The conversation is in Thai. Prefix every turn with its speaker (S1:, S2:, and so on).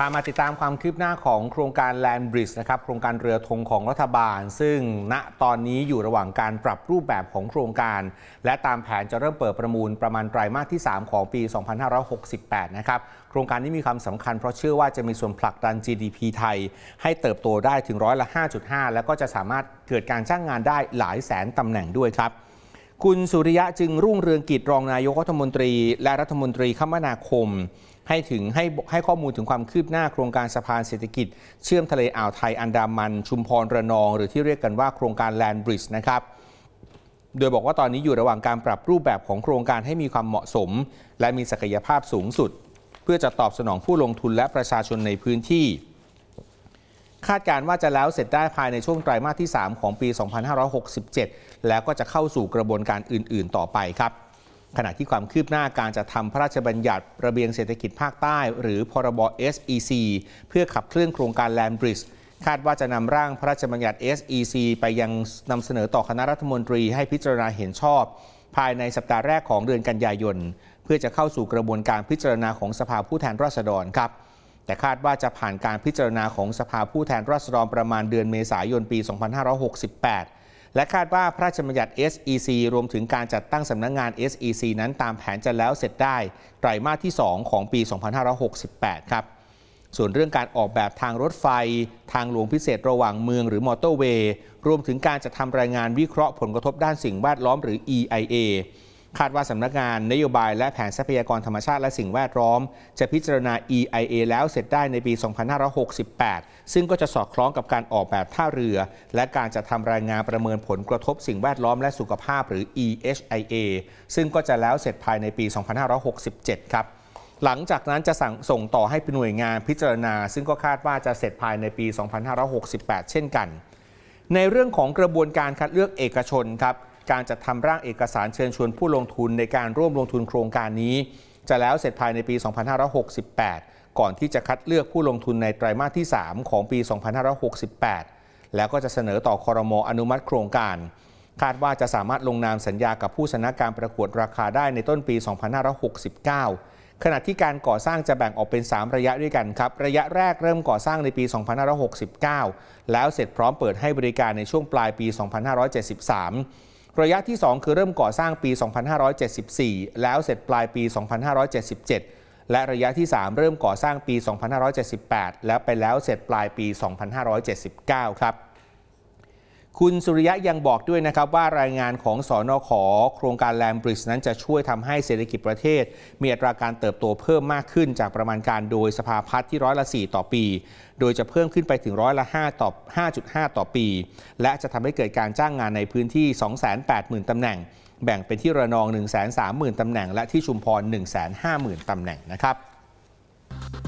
S1: พามาติดตามความคืบหน้าของโครงการแลนบริดจ์นะครับ โครงการเรือธงของรัฐบาล ซึ่งณตอนนี้อยู่ระหว่างการปรับรูปแบบของโครงการ และตามแผนจะเริ่มเปิดประมูลประมาณไตรามาสที่ 3 ของปี 2568 นะครับ โครงการนี้มีความสำคัญเพราะเชื่อว่าจะมีส่วนผลักดัน GDP ไทย ให้เติบโตได้ถึงร้อยละ 5.5 แล้วก็จะสามารถเกิดการจ้างงานได้หลายแสนตำแหน่งด้วยครับคุณสุริยะจึงรุ่งเรืองกิจรองนายกรัฐมนตรี และรัฐมนตรีคมนาคม ให้ถึงให้ให้ข้อมูลถึงความคืบหน้าโครงการสะพานเศรษฐกิจ เชื่อมทะเลอ่าวไทยอันดามัน ชุมพรระนอง หรือที่เรียกกันว่าโครงการแลนบริดจ์นะครับโดยบอกว่าตอนนี้อยู่ระหว่างการปรับรูปแบบของโครงการให้มีความเหมาะสม และมีศักยภาพสูงสุด เพื่อจะตอบสนองผู้ลงทุนและประชาชนในพื้นที่คาดการณ์ว่าจะแล้วเสร็จได้ภายในช่วงไตรมาสที่ 3 ของปี 2567 แล้วก็จะเข้าสู่กระบวนการอื่นๆต่อไปครับขณะที่ความคืบหน้าการจะทำพระราชบัญญัติระเบียงเศรษฐกิจภาคใต้ หรือพรบ SEC เพื่อขับเคลื่อนโครงการแลนบริดจ์คาดว่าจะนำร่างพระราชบัญญัติ SEC ไปยังนำเสนอต่อคณะรัฐมนตรีให้พิจารณาเห็นชอบ ภายในสัปดาห์แรกของเดือนกันยายนเพื่อจะเข้าสู่กระบวนการพิจารณาของสภาผู้แทนราษฎรครับแต่คาดว่าจะผ่านการพิจารณาของสภาผู้แทนราษฎรประมาณเดือนเมษายนปี 2568 และคาดว่าพระราชบัญญัติ SEC รวมถึงการจัดตั้งสำนักงงาน SEC นั้นตามแผนจะแล้วเสร็จได้ไตรมาสที่ 2 ของปี 2568 ครับ ส่วนเรื่องการออกแบบทางรถไฟ ทางหลวงพิเศษระหว่างเมืองหรือมอเตอร์เวย์ รวมถึงการจะทำรายงานวิเคราะห์ผลกระทบด้านสิ่งแวดล้อมหรือ EIA คาดว่าสำนักงานนโยบายและแผนทรัพยากรธรรมชาติและสิ่งแวดล้อม จะพิจารณา EIA แล้วเสร็จได้ในปี 2568 ซึ่งก็จะสอดคล้องกับการออกแบบท่าเรือ และการจะทำรายงานประเมินผลกระทบสิ่งแวดล้อมและสุขภาพหรือ EHIA ซึ่งก็จะแล้วเสร็จภายในปี 2567 ครับ หลังจากนั้นจะส่งส่งต่อให้หน่วยงานพิจารณาซึ่งก็คาดว่าจะเสร็จภายในปี 2568 เช่นกัน ในเรื่องของกระบวนการคัดเลือกเอกชนครับการจัดทำร่างเอกสารเชิญชวนผู้ลงทุนในการร่วมลงทุนโครงการนี้ จะแล้วเสร็จภายในปี 2568 ก่อนที่จะคัดเลือกผู้ลงทุนในไตรามาสที่ 3 ของปี 2568 แล้วก็จะเสนอต่อคอรมออนุมัติโครงการ คาดว่าจะสามารถลงนามสัญญากับผู้ชนะการประกวดราคาได้ในต้นปี 2569 ขณะที่การก่อสร้างจะแบ่งออกเป็น 3 ระยะด้วยกันครับ ระยะแรกเริ่มก่อสร้างในปี 2569 แล้วเสร็จพร้อมเปิดให้บริการในช่วงปลายปี 2573ระยะที่ 2 คือเริ่มก่อสร้างปี 2574 แล้วเสร็จปลายปี 2577 และระยะที่ 3 เริ่มก่อสร้างปี 2578 แล้วไปแล้วเสร็จปลายปี 2579 ครับคุณสุริยะยังบอกด้วยนะครับว่ารายงานของสอนอขอโครงการแลมบริดจ์นั้นจะช่วยทำให้เศรษฐกิจประเทศ มีอัตราการเติบโตเพิ่มมากขึ้นจากประมาณการโดยสภาพัฒน์ที่ร้อยละ4ต่อปี โดยจะเพิ่มขึ้นไปถึงร้อยละ5ต่อ5.5 ต่อปี และจะทำให้เกิดการจ้างงานในพื้นที่ 280,000 ตำแหน่ง แบ่งเป็นที่ระนอง 130,000ตำแหน่ง และที่ชุมพร150,000 ตำแหน่งนะครับ